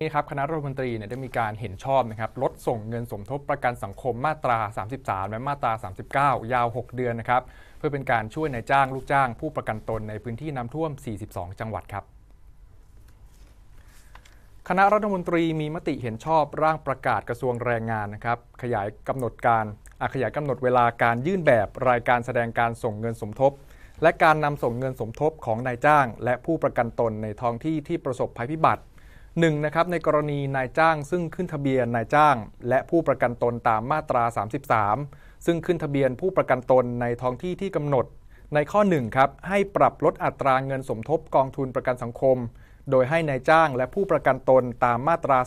นี่ครับคณะรัฐมนตรีเนี่ยได้มีการเห็นชอบนะครับลดส่งเงินสมทบประกันสังคมมาตรา33และมาตรา 39 ยาว 6 เดือนนะครับเพื่อเป็นการช่วยนายจ้างลูกจ้าง ผู้ประกันตนในพื้นที่น้ำท่วม42 จังหวัดครับ คณะรัฐมนตรีมีมติเห็นชอบร่างประกาศกระทรวงแรงงานนะครับขยายกำหนดการขยายกำหนดเวลาการยื่นแบบรายการแสดงการส่งเงินสมทบ และการนำส่งเงินสมทบของนายจ้าง และผู้ประกันตนในท้องที่ที่ประสบภัยพิบัติหนะครับในกรณีนายจ้างซึ่งขึ้นทะเบียนนายจ้างและผู้ประกันตนตามมาตรา 33 ซึ่งขึ้นทะเบียนผู้ประกันตนในท้องที่ที่กำหนด ในข้อ1ครับให้ปรับลดอัตราเงินสมทบกองทุนประกันสังคม โดยให้นายจ้างและผู้ประกันตนตามมาตรา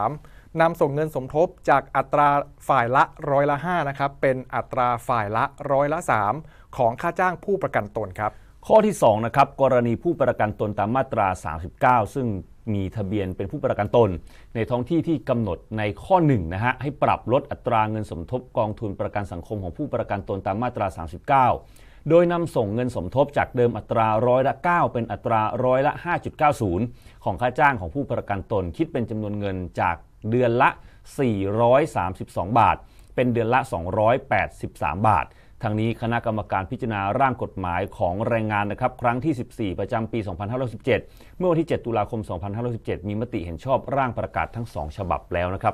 33นำส่งเงินสมทบจากอัตราฝ่ายละร้อยละ5นะครับเป็นอัตราฝ่ายละร้อยละ 3 ของค่าจ้างผู้ประกันตนครับข้อที่2นะครับกรณีผู้ประกันตนตามมาตรา 39 ซึ่งมีทะเบียนเป็นผู้ประกันตน ในท้องที่ที่กำหนดในข้อ1นะฮะให้ปรับลดอัตราเงินสมทบกองทุนประกันสังคมของผู้ประกันตนตามมาตรา 39โดยนำส่งเงินสมทบจากเดิมอัตราร้อยละ9เป็นอัตราร้อยละ5.90 ของค่าจ้างของผู้ประกันตนคิดเป็นจำนวนเงินจากเดือนละ 432 บาท เป็นเดือนละ 283 บาททางนี้คณะกรรมการพิจารณาร่างกฎหมายของแรงงานนะครับ ครั้งที่ 14 ประจำปี 2517เมื่อวันที่ 7 ตุลาคม 2517มีมติเห็นชอบร่างประกาศทั้ง 2 ฉบับแล้วนะครับ